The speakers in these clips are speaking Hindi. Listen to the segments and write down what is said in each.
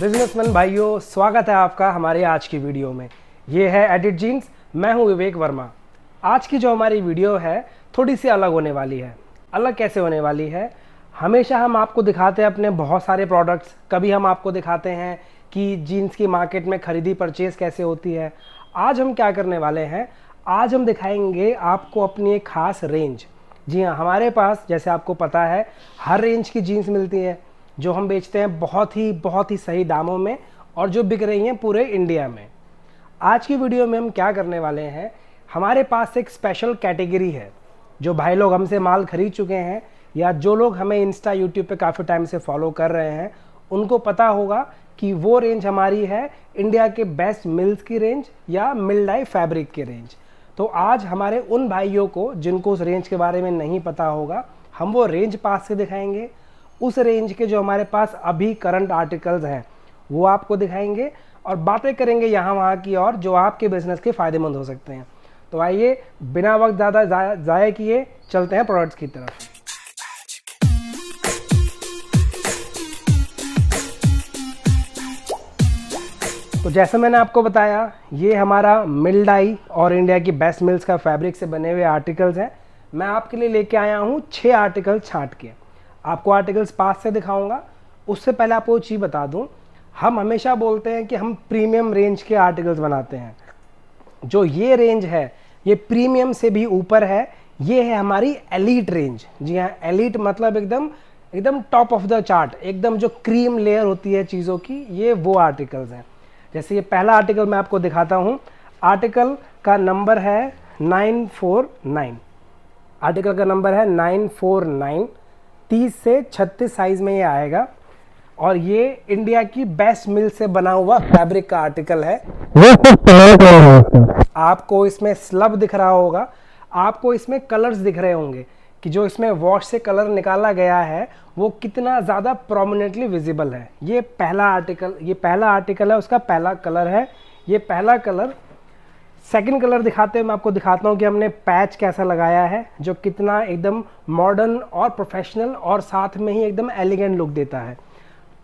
बिजनेसमैन भाइयों स्वागत है आपका हमारे आज की वीडियो में ये है एडिट जीन्स मैं हूं विवेक वर्मा आज की जो हमारी वीडियो है थोड़ी सी अलग होने वाली है अलग कैसे होने वाली है हमेशा हम आपको दिखाते हैं अपने बहुत सारे प्रोडक्ट्स कभी हम आपको दिखाते हैं कि जीन्स की मार्केट में ख़रीदी परचेज़ कैसे होती है आज हम क्या करने वाले हैं आज हम दिखाएंगे आपको अपनी एक खास रेंज जी हाँ हमारे पास जैसे आपको पता है हर रेंज की जीन्स मिलती है जो हम बेचते हैं बहुत ही बहुत ही सही दामों में और जो बिक रही हैं पूरे इंडिया में आज की वीडियो में हम क्या करने वाले हैं हमारे पास एक स्पेशल कैटेगरी है जो भाई लोग हमसे माल खरीद चुके हैं या जो लोग हमें इंस्टा यूट्यूब पे काफ़ी टाइम से फॉलो कर रहे हैं उनको पता होगा कि वो रेंज हमारी है इंडिया के बेस्ट मिल्स की रेंज या मिल डाई फैब्रिक की रेंज तो आज हमारे उन भाइयों को जिनको उस रेंज के बारे में नहीं पता होगा हम वो रेंज पास से दिखाएंगे उस रेंज के जो हमारे पास अभी करंट आर्टिकल्स हैं वो आपको दिखाएंगे और बातें करेंगे यहाँ वहाँ की और जो आपके बिजनेस के फ़ायदेमंद हो सकते हैं तो आइए बिना वक्त ज़्यादा ज़ाया किए चलते हैं प्रोडक्ट्स की तरफ तो जैसे मैंने आपको बताया ये हमारा मिल डाई और इंडिया की बेस्ट मिल्स का फैब्रिक से बने हुए आर्टिकल्स हैं मैं आपके लिए लेके आया हूँ छः आर्टिकल छाँट के आपको आर्टिकल्स पास से दिखाऊंगा उससे पहले आपको चीज़ बता दूँ हम हमेशा बोलते हैं कि हम प्रीमियम रेंज के आर्टिकल्स बनाते हैं जो ये रेंज है ये प्रीमियम से भी ऊपर है ये है हमारी एलिट रेंज जी हाँ एलिट मतलब एकदम एकदम टॉप ऑफ द चार्ट एकदम जो क्रीम लेयर होती है चीज़ों की ये वो आर्टिकल्स हैं जैसे ये पहला आर्टिकल मैं आपको दिखाता हूँ आर्टिकल का नंबर है 949 फोर नाइन आर्टिकल का नंबर है 949 30 तीस से छत्तीस साइज़ में ये आएगा और ये इंडिया की बेस्ट मिल से बना हुआ फैब्रिक का आर्टिकल है आपको इसमें स्लब दिख रहा होगा आपको इसमें कलर्स दिख रहे होंगे कि जो इसमें वॉश से कलर निकाला गया है वो कितना ज़्यादा प्रोमिनेंटली विजिबल है ये पहला आर्टिकल ये पहला आर्टिकल है उसका पहला कलर है ये पहला कलर सेकंड कलर दिखाते हुए मैं आपको दिखाता हूँ कि हमने पैच कैसा लगाया है जो कितना एकदम मॉडर्न और प्रोफेशनल और साथ में ही एकदम एलिगेंट लुक देता है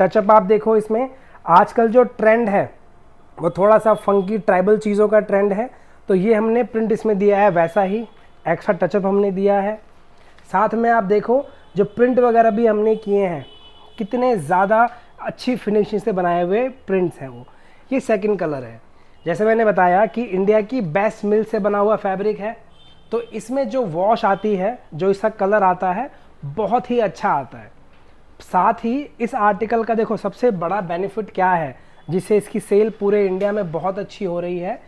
टचअप आप देखो इसमें आजकल जो ट्रेंड है वो थोड़ा सा फंकी ट्राइबल चीज़ों का ट्रेंड है तो ये हमने प्रिंट इसमें दिया है वैसा ही एक्स्ट्रा टचअप हमने दिया है साथ में आप देखो जो प्रिंट वगैरह भी हमने किए हैं कितने ज़्यादा अच्छी फिनिशिंग से बनाए हुए प्रिंट्स हैं वो ये सेकंड कलर है जैसे मैंने बताया कि इंडिया की बेस्ट मिल से बना हुआ फैब्रिक है तो इसमें जो वॉश आती है जो इसका कलर आता है बहुत ही अच्छा आता है साथ ही इस आर्टिकल का देखो सबसे बड़ा बेनिफिट क्या है जिससे इसकी सेल पूरे इंडिया में बहुत अच्छी हो रही है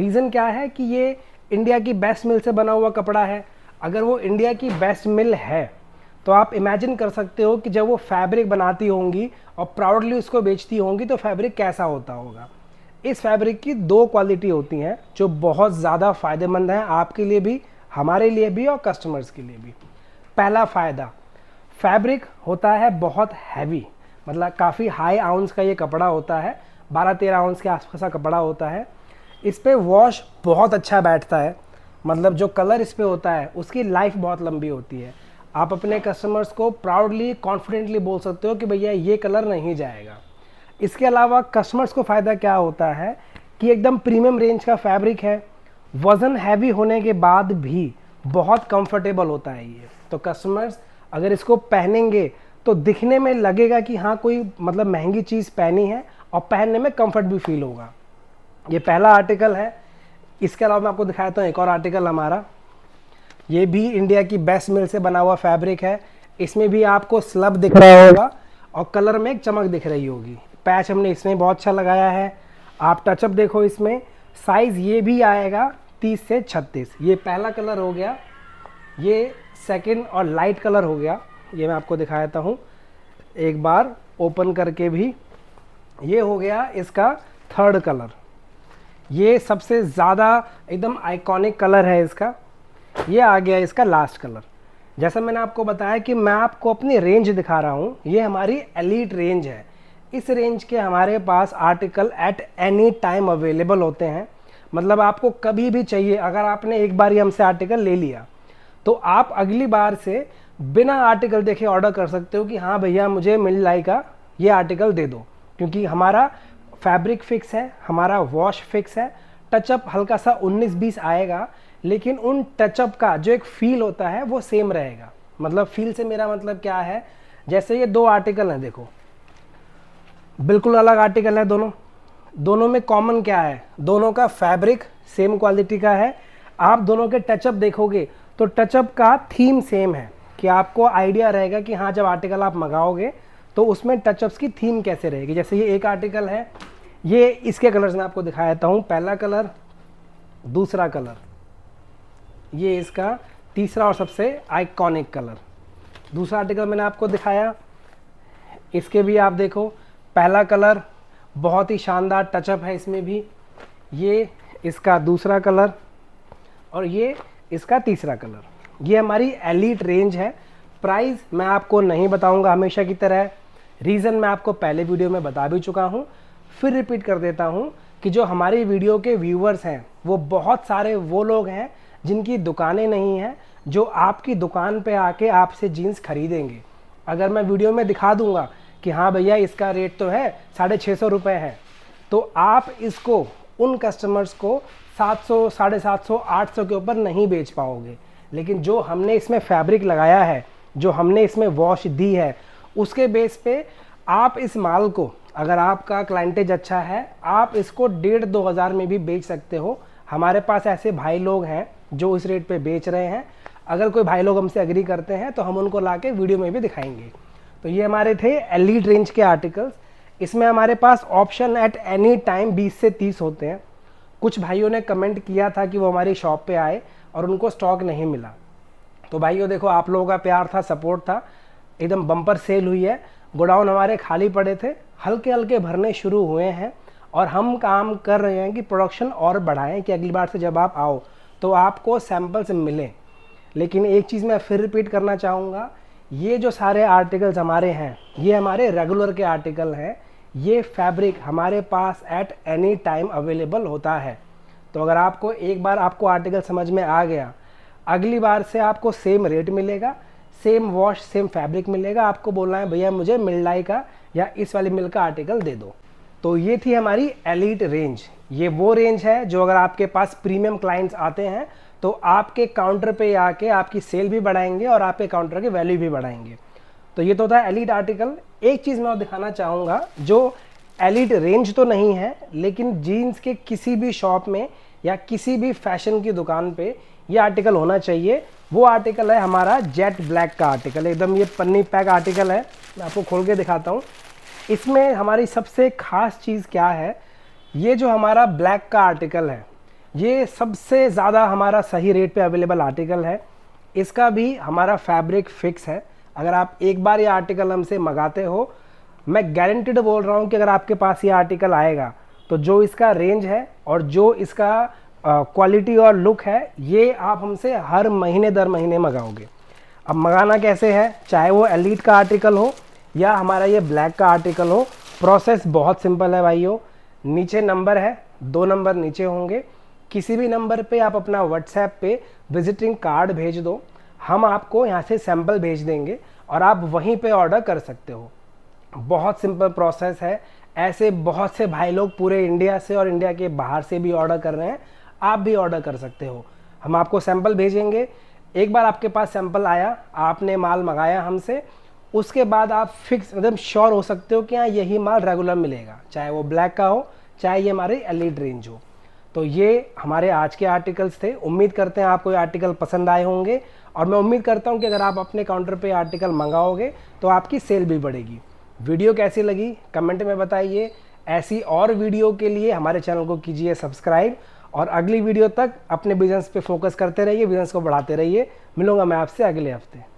रीज़न क्या है कि ये इंडिया की बेस्ट मिल से बना हुआ कपड़ा है अगर वो इंडिया की बेस्ट मिल है तो आप इमेजिन कर सकते हो कि जब वो फैब्रिक बनाती होंगी और प्राउडली उसको बेचती होंगी तो फैब्रिक कैसा होता होगा इस फैब्रिक की दो क्वालिटी होती हैं जो बहुत ज़्यादा फ़ायदेमंद हैं आपके लिए भी हमारे लिए भी और कस्टमर्स के लिए भी पहला फ़ायदा फैब्रिक होता है बहुत हैवी मतलब काफ़ी हाई आउंस का ये कपड़ा होता है बारह तेरह आउंस के आसपास का कपड़ा होता है इस पर वॉश बहुत अच्छा बैठता है मतलब जो कलर इस पर होता है उसकी लाइफ बहुत लंबी होती है आप अपने कस्टमर्स को प्राउडली कॉन्फिडेंटली बोल सकते हो कि भैया ये कलर नहीं जाएगा इसके अलावा कस्टमर्स को फ़ायदा क्या होता है कि एकदम प्रीमियम रेंज का फैब्रिक है वज़न हैवी होने के बाद भी बहुत कंफर्टेबल होता है ये तो कस्टमर्स अगर इसको पहनेंगे तो दिखने में लगेगा कि हाँ कोई मतलब महंगी चीज़ पहनी है और पहनने में कंफर्ट भी फील होगा ये पहला आर्टिकल है इसके अलावा मैं आपको दिखाता हूँ एक और आर्टिकल हमारा ये भी इंडिया की बेस्ट मिल से बना हुआ फैब्रिक है इसमें भी आपको स्लब दिख रहा होगा और कलर में एक चमक दिख रही होगी पैच हमने इसमें बहुत अच्छा लगाया है आप टचअप देखो इसमें साइज़ ये भी आएगा 30 से 36 ये पहला कलर हो गया ये सेकंड और लाइट कलर हो गया ये मैं आपको दिखाता हूँ एक बार ओपन करके भी ये हो गया इसका थर्ड कलर ये सबसे ज़्यादा एकदम आइकॉनिक कलर है इसका ये आ गया इसका लास्ट कलर जैसा मैंने आपको बताया कि मैं आपको अपनी रेंज दिखा रहा हूँ ये हमारी एलिट रेंज है इस रेंज के हमारे पास article at any time available होते हैं मतलब आपको कभी भी चाहिए अगर आपने एक बार ही हमसे आर्टिकल ले लिया तो आप अगली बार से बिना आर्टिकल देखे ऑर्डर कर सकते हो कि हाँ भैया मुझे मिल जाएगा ये आर्टिकल दे दो क्योंकि हमारा फैब्रिक फिक्स है हमारा वॉश फिक्स है टचअप हल्का सा 19-20 आएगा लेकिन उन टचअप का जो एक फील होता है वो सेम रहेगा मतलब फील से मेरा मतलब क्या है जैसे ये दो आर्टिकल हैं देखो बिल्कुल अलग आर्टिकल हैं दोनों दोनों में कॉमन क्या है दोनों का फैब्रिक सेम क्वालिटी का है आप दोनों के टचअप देखोगे तो टचअप का थीम सेम है कि आपको आइडिया रहेगा कि हाँ जब आर्टिकल आप मंगाओगे तो उसमें टचअप्स की थीम कैसे रहेगी जैसे ये एक आर्टिकल है ये इसके कलर्स मैं आपको दिखा देता हूँ पहला कलर दूसरा कलर ये इसका तीसरा और सबसे आइकॉनिक कलर दूसरा आर्टिकल मैंने आपको दिखाया इसके भी आप देखो पहला कलर बहुत ही शानदार टचअप है इसमें भी ये इसका दूसरा कलर और ये इसका तीसरा कलर ये हमारी एलिट रेंज है प्राइस मैं आपको नहीं बताऊंगा हमेशा की तरह रीज़न मैं आपको पहले वीडियो में बता भी चुका हूँ फिर रिपीट कर देता हूँ कि जो हमारी वीडियो के व्यूवर्स हैं वो बहुत सारे वो लोग हैं जिनकी दुकानें नहीं हैं जो आपकी दुकान पे आके आपसे जीन्स खरीदेंगे अगर मैं वीडियो में दिखा दूंगा कि हाँ भैया इसका रेट तो है साढ़े छः सौ रुपये है तो आप इसको उन कस्टमर्स को सात सौ साढ़े सात सौ आठ सौ के ऊपर नहीं बेच पाओगे लेकिन जो हमने इसमें फैब्रिक लगाया है जो हमने इसमें वॉश दी है उसके बेस पे आप इस माल को अगर आपका क्लाइंटेज अच्छा है आप इसको डेढ़ दो हज़ार में भी बेच सकते हो हमारे पास ऐसे भाई लोग हैं जो इस रेट पे बेच रहे हैं अगर कोई भाई लोग हमसे अग्री करते हैं तो हम उनको ला के वीडियो में भी दिखाएंगे तो ये हमारे थे एलिड रेंज के आर्टिकल्स इसमें हमारे पास ऑप्शन एट एनी टाइम बीस से तीस होते हैं कुछ भाइयों ने कमेंट किया था कि वो हमारी शॉप पर आए और उनको स्टॉक नहीं मिला तो भाइयों देखो आप लोगों का प्यार था सपोर्ट था एकदम बम्पर सेल हुई है गोडाउन हमारे खाली पड़े थे हल्के हल्के भरने शुरू हुए हैं और हम काम कर रहे हैं कि प्रोडक्शन और बढ़ाएं कि अगली बार से जब आप आओ तो आपको सैम्पल्स मिलें लेकिन एक चीज़ मैं फिर रिपीट करना चाहूँगा ये जो सारे आर्टिकल्स हमारे हैं ये हमारे रेगुलर के आर्टिकल हैं ये फैब्रिक हमारे पास एट एनी टाइम अवेलेबल होता है तो अगर आपको एक बार आपको आर्टिकल समझ में आ गया अगली बार से आपको सेम रेट मिलेगा सेम वॉश सेम फैब्रिक मिलेगा आपको बोलना है भैया मुझे मिल्लाई का या इस वाले मिल का आर्टिकल दे दो तो ये थी हमारी एलिट रेंज ये वो रेंज है जो अगर आपके पास प्रीमियम क्लाइंट्स आते हैं तो आपके काउंटर पे आके आपकी सेल भी बढ़ाएंगे और आपके काउंटर की वैल्यू भी बढ़ाएंगे तो ये तो था एलिट आर्टिकल एक चीज़ मैं और दिखाना चाहूँगा जो एलिट रेंज तो नहीं है लेकिन जीन्स के किसी भी शॉप में या किसी भी फैशन की दुकान पे ये आर्टिकल होना चाहिए वो आर्टिकल है हमारा जेट ब्लैक का आर्टिकल एकदम ये पन्नी पैक आर्टिकल है मैं आपको खोल के दिखाता हूँ इसमें हमारी सबसे खास चीज़ क्या है ये जो हमारा ब्लैक का आर्टिकल है ये सबसे ज़्यादा हमारा सही रेट पे अवेलेबल आर्टिकल है इसका भी हमारा फैब्रिक फिक्स है अगर आप एक बार ये आर्टिकल हमसे मंगाते हो मैं गारंटिड बोल रहा हूँ कि अगर आपके पास ये आर्टिकल आएगा तो जो इसका रेंज है और जो इसका क्वालिटी और लुक है ये आप हमसे हर महीने दर महीने मंगाओगे अब मंगाना कैसे है चाहे वो एलिट का आर्टिकल हो या हमारा ये ब्लैक का आर्टिकल हो प्रोसेस बहुत सिंपल है भाइयों नीचे नंबर है दो नंबर नीचे होंगे किसी भी नंबर पे आप अपना व्हाट्सएप पे विजिटिंग कार्ड भेज दो हम आपको यहाँ से सैम्पल भेज देंगे और आप वहीं पे ऑर्डर कर सकते हो बहुत सिंपल प्रोसेस है ऐसे बहुत से भाई लोग पूरे इंडिया से और इंडिया के बाहर से भी ऑर्डर कर रहे हैं आप भी ऑर्डर कर सकते हो हम आपको सैंपल भेजेंगे एक बार आपके पास सैंपल आया आपने माल मंगाया हमसे उसके बाद आप फिक्स एकदम श्योर हो सकते हो कि हाँ यही माल रेगुलर मिलेगा चाहे वो ब्लैक का हो चाहे ये हमारी एलिड रेंज e हो तो ये हमारे आज के आर्टिकल्स थे उम्मीद करते हैं आपको ये आर्टिकल पसंद आए होंगे और मैं उम्मीद करता हूँ कि अगर आप अपने काउंटर पर आर्टिकल मंगाओगे तो आपकी सेल भी बढ़ेगी वीडियो कैसी लगी कमेंट में बताइए ऐसी और वीडियो के लिए हमारे चैनल को कीजिए सब्सक्राइब और अगली वीडियो तक अपने बिजनेस पे फोकस करते रहिए बिजनेस को बढ़ाते रहिए मिलूंगा मैं आपसे अगले हफ्ते